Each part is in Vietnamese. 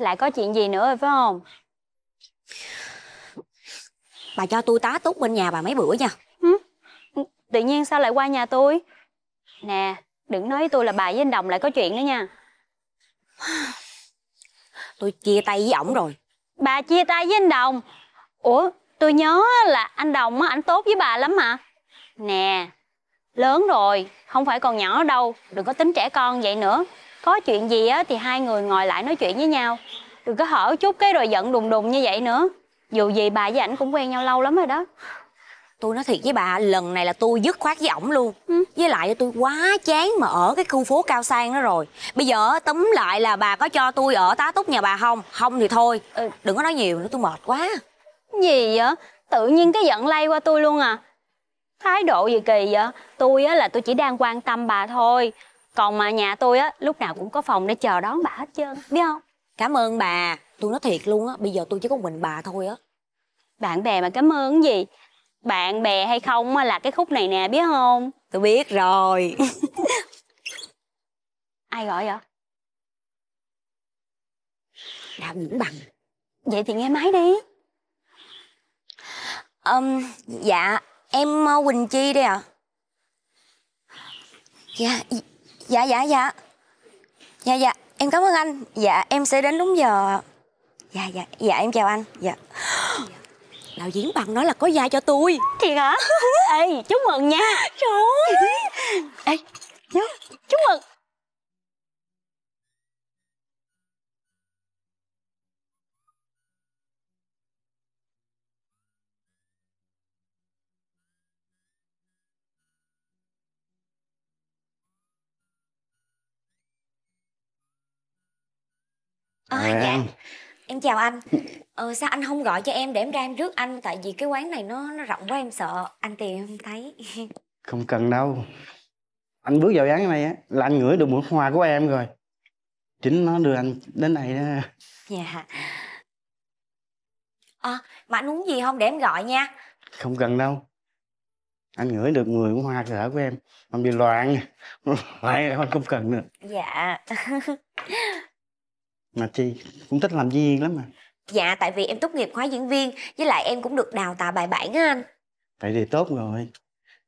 lại có chuyện gì nữa rồi phải không bà cho tôi tá túc bên nhà bà mấy bữa nha Hứ? tự nhiên sao lại qua nhà tôi nè đừng nói tôi là bà với anh đồng lại có chuyện nữa nha tôi chia tay với ổng rồi bà chia tay với anh đồng ủa tôi nhớ là anh đồng á ảnh tốt với bà lắm mà nè lớn rồi không phải còn nhỏ đâu đừng có tính trẻ con vậy nữa có chuyện gì á thì hai người ngồi lại nói chuyện với nhau đừng có hở chút cái rồi giận đùng đùng như vậy nữa dù gì bà với ảnh cũng quen nhau lâu lắm rồi đó tôi nói thiệt với bà lần này là tôi dứt khoát với ổng luôn ừ. với lại tôi quá chán mà ở cái khu phố cao sang đó rồi bây giờ tấm lại là bà có cho tôi ở tá túc nhà bà không không thì thôi ừ. đừng có nói nhiều nữa tôi mệt quá gì vậy tự nhiên cái giận lây qua tôi luôn à thái độ gì kỳ vậy tôi á là tôi chỉ đang quan tâm bà thôi còn mà nhà tôi á lúc nào cũng có phòng để chờ đón bà hết trơn biết không cảm ơn bà tôi nói thiệt luôn á bây giờ tôi chỉ có mình bà thôi á bạn bè mà cảm ơn gì bạn bè hay không là cái khúc này nè biết không tôi biết rồi ai gọi vậy đàm những bằng vậy thì nghe máy đi um, dạ em ờ, quỳnh chi đây ạ à? dạ dạ dạ dạ dạ dạ em cảm ơn anh dạ em sẽ đến đúng giờ dạ dạ dạ em chào anh dạ đạo diễn bằng nói là có vai cho tôi thiệt hả ê chúc mừng nha trời ơi ê chúc mừng à, à, dạ em chào anh ờ sao anh không gọi cho em để em ra em rước anh tại vì cái quán này nó nó rộng quá em sợ anh tìm không thấy không cần đâu anh bước vào quán này á là anh ngửi được mùi hoa của em rồi chính nó đưa anh đến này đó dạ à, mà anh uống gì không để em gọi nha không cần đâu anh ngửi được mùi của hoa thở của em anh bị loạn loạn em không cần nữa dạ Mà Chi cũng thích làm diễn viên lắm mà Dạ tại vì em tốt nghiệp khóa diễn viên Với lại em cũng được đào tạo bài bản á anh Vậy thì tốt rồi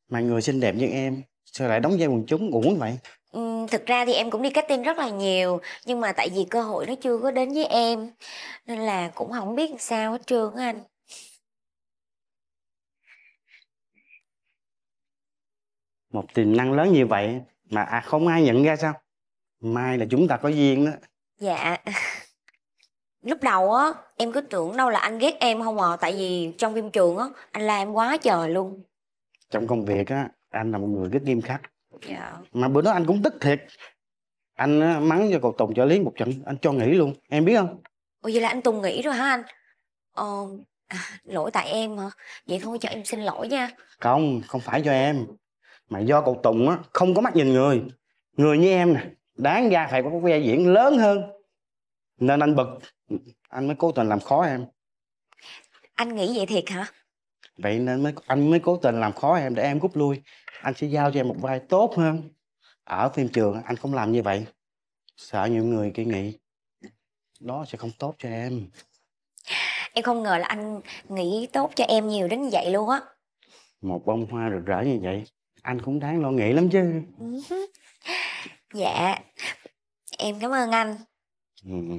Mà người xinh đẹp như em Sao lại đóng vai quần chúng uổng vậy Ừ, thực ra thì em cũng đi casting rất là nhiều Nhưng mà tại vì cơ hội nó chưa có đến với em Nên là cũng không biết sao hết trơn anh Một tiềm năng lớn như vậy Mà à, không ai nhận ra sao Mai là chúng ta có duyên đó Dạ. Lúc đầu á, em cứ tưởng đâu là anh ghét em không à, tại vì trong phim trường á, anh la em quá trời luôn. Trong công việc á, anh là một người rất nghiêm khắc. Dạ. Mà bữa đó anh cũng tức thiệt. Anh á, mắng cho cậu Tùng trợ lý một trận, anh cho nghỉ luôn, em biết không? Ủa vậy là anh Tùng nghỉ rồi hả anh? Ờ, lỗi tại em hả? Vậy thôi cho em xin lỗi nha. Không, không phải cho em. Mà do cậu Tùng á, không có mắt nhìn người. Người như em nè, đáng ra phải có cái vai diễn lớn hơn nên anh bực anh mới cố tình làm khó em anh nghĩ vậy thiệt hả vậy nên mới anh mới cố tình làm khó em để em rút lui anh sẽ giao cho em một vai tốt hơn ở phim trường anh không làm như vậy sợ nhiều người kia nghĩ đó sẽ không tốt cho em em không ngờ là anh nghĩ tốt cho em nhiều đến vậy luôn á một bông hoa rực rỡ như vậy anh cũng đáng lo nghĩ lắm chứ ừ dạ em cảm ơn anh ừ, ừ.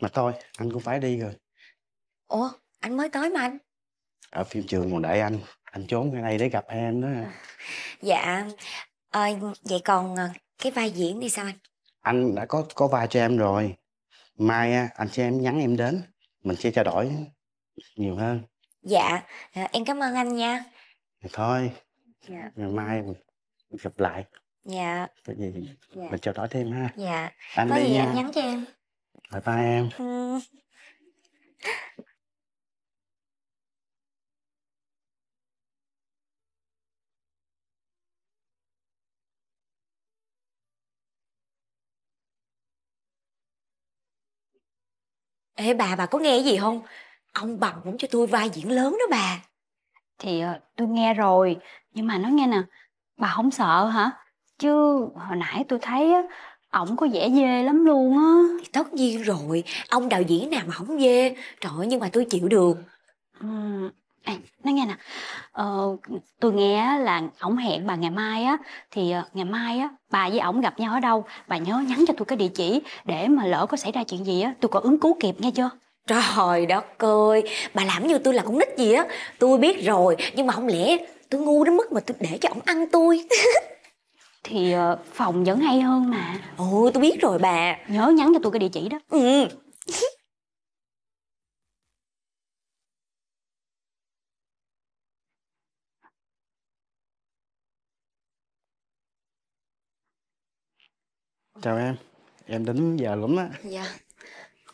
mà thôi anh cũng phải đi rồi ủa anh mới tới mà anh ở phim trường còn đợi anh anh trốn ngay đây để gặp em đó à. dạ à, vậy còn ờ, cái vai diễn thì sao anh anh đã có có vai cho em rồi mai anh sẽ em nhắn em đến mình sẽ trao đổi nhiều hơn dạ ờ, em cảm ơn anh nha thôi dạ. ngày mai gặp lại Dạ. Có gì Dạ. mình trao đổi thêm ha. Dạ. Anh Có đi gì nha. anh nhắn cho em. Bye bye em. Ừ. Ê bà, bà có nghe gì không? Ông Bằng cũng cho tôi vai diễn lớn đó bà. Thì ờ, tôi nghe rồi, nhưng mà nói nghe nè, bà không sợ hả? Chứ hồi nãy tôi thấy á ổng có vẻ dê lắm luôn á Thì tất nhiên rồi ông đạo diễn nào mà không dê trời ơi nhưng mà tôi chịu được ừ. À, nói nghe nè ờ, tôi nghe là ổng hẹn bà ngày mai á thì ờ, ngày mai á bà với ổng gặp nhau ở đâu bà nhớ nhắn cho tôi cái địa chỉ để mà lỡ có xảy ra chuyện gì á tôi có ứng cứu kịp nghe chưa trời đất ơi bà làm như tôi là con nít gì á tôi biết rồi nhưng mà không lẽ tôi ngu đến mức mà tôi để cho ổng ăn tôi thì ờ, phòng vẫn hay hơn mà ồ tôi biết rồi bà nhớ nhắn cho tôi cái địa chỉ đó ừ chào em em đến giờ lắm á dạ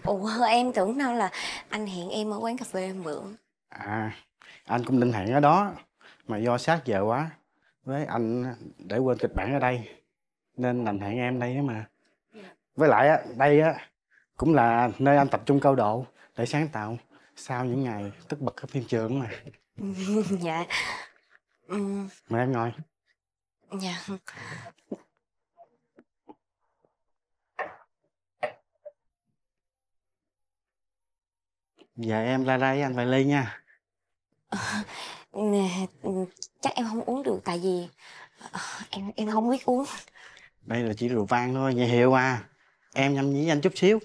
ủa em tưởng đâu là anh hẹn em ở quán cà phê em bữa à anh cũng định hẹn ở đó mà do sát giờ quá với anh để quên kịch bản ở đây nên đành hẹn em đây mà dạ. với lại á đây á cũng là nơi anh tập trung cao độ để sáng tạo sau những ngày tất bật ở phim trường mà dạ mời em ngồi dạ Dạ em ra đây anh vài ly nha Ừ, chắc em không uống được tại vì ờ, em em không biết uống đây là chỉ rượu vang thôi vậy hiệu à em nhâm nhí anh chút xíu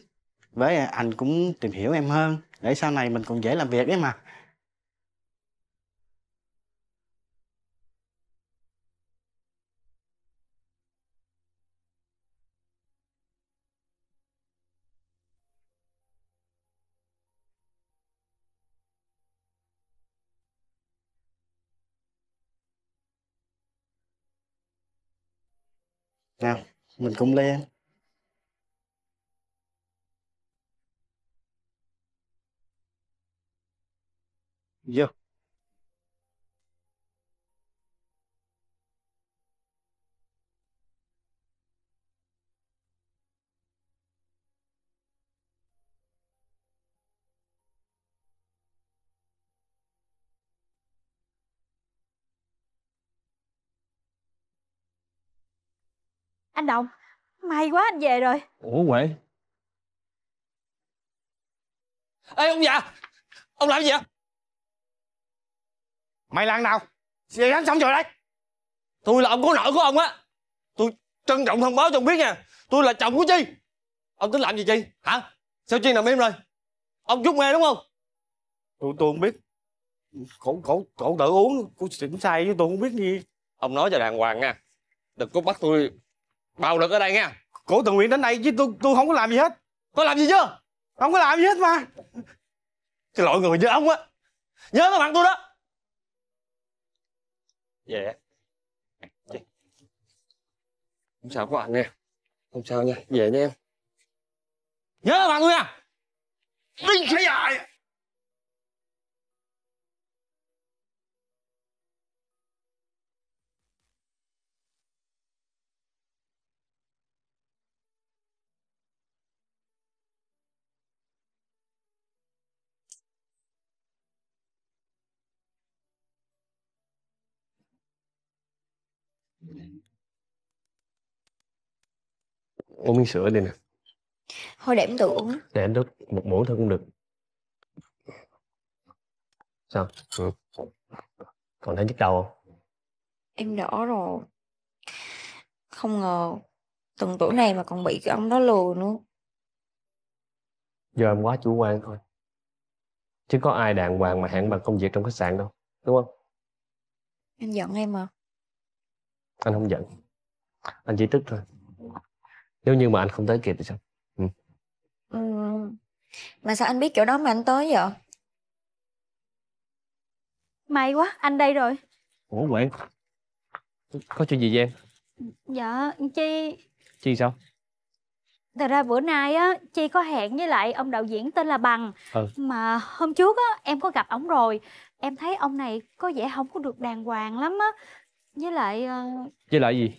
với anh cũng tìm hiểu em hơn để sau này mình cũng dễ làm việc đấy mà nào mình cũng lên vô Anh Đồng May quá anh về rồi Ủa Huệ Ê ông già dạ! Ông làm gì vậy Mày là nào Về đánh xong rồi đấy Tôi là ông cố nội của ông á Tôi trân trọng thông báo cho ông biết nha Tôi là chồng của Chi Ông tính làm gì Chi Hả Sao Chi nằm im rồi Ông chút nghe đúng không Tôi tôi không biết Cổ, cổ, cổ tự uống Cô xỉn say chứ tôi không biết gì Ông nói cho đàng hoàng nha Đừng có bắt tôi bạo lực ở đây nghe cổ tự nguyện đến đây chứ tôi tôi không có làm gì hết có làm gì chưa? không có làm gì hết mà cái loại người như ông á nhớ cái mặt tôi đó dạ không sao các anh nè không sao nha về nha em nhớ bạn tôi nha đinh khỉ dài uống miếng sữa đi nè thôi để em tự uống để anh đút một muỗng thôi cũng được sao ừ. còn thấy nhức đầu không em đỡ rồi không ngờ tuần tuổi này mà còn bị cái ông đó lừa nữa do em quá chủ quan thôi chứ có ai đàng hoàng mà hẹn bằng công việc trong khách sạn đâu đúng không anh giận em mà anh không giận anh chỉ tức thôi nếu như mà anh không tới kịp thì sao ừ. ừ. mà sao anh biết chỗ đó mà anh tới vậy may quá anh đây rồi ủa quậy có chuyện gì vậy em dạ chi chi sao Thật ra bữa nay á Chi có hẹn với lại ông đạo diễn tên là Bằng ừ. Mà hôm trước á em có gặp ổng rồi Em thấy ông này có vẻ không có được đàng hoàng lắm á với lại uh, Với lại gì?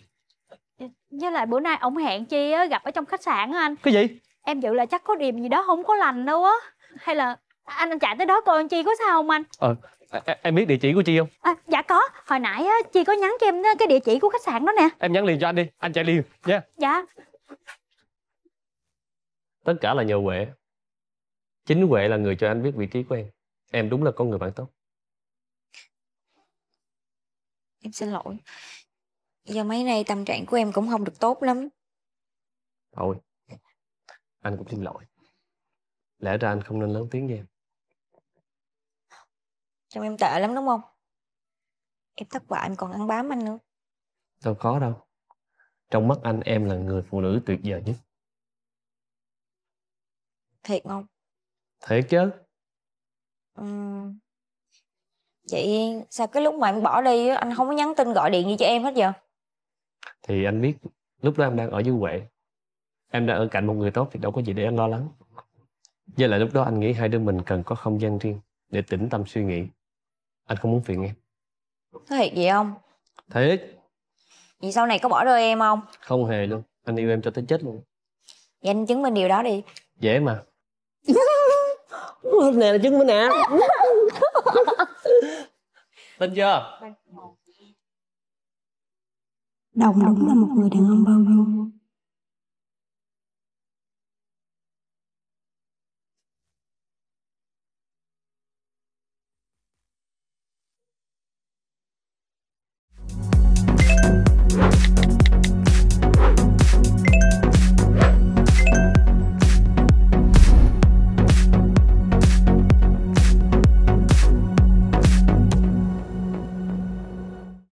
Dạ, với lại bữa nay ông hẹn chi á gặp ở trong khách sạn á anh. Cái gì? Em dự là chắc có điểm gì đó không có lành đâu á. Hay là anh à, anh chạy tới đó coi chi có sao không anh? Ờ à, à, em biết địa chỉ của chi không? À, dạ có, hồi nãy á chi có nhắn cho em cái địa chỉ của khách sạn đó nè. Em nhắn liền cho anh đi, anh chạy liền nha. Yeah. Dạ. Tất cả là nhờ Huệ. Chính Huệ là người cho anh biết vị trí của em. Em đúng là con người bạn tốt em xin lỗi giờ mấy nay tâm trạng của em cũng không được tốt lắm thôi anh cũng xin lỗi lẽ ra anh không nên lớn tiếng với em trông em tệ lắm đúng không em thất bại em còn ăn bám anh nữa đâu có đâu trong mắt anh em là người phụ nữ tuyệt vời nhất thiệt không thiệt chứ Ừ. Vậy sao cái lúc mà em bỏ đi anh không có nhắn tin gọi điện gì cho em hết vậy? Thì anh biết lúc đó em đang ở dưới quệ Em đang ở cạnh một người tốt thì đâu có gì để anh lo lắng Với lại lúc đó anh nghĩ hai đứa mình cần có không gian riêng Để tĩnh tâm suy nghĩ Anh không muốn phiền em Thiệt gì không? Thiệt Vậy sau này có bỏ rơi em không? Không hề luôn Anh yêu em cho tới chết luôn Vậy anh chứng minh điều đó đi Dễ mà Hôm nay là chứng minh nè. à. tin chưa đồng đúng là một người đàn ông bao dung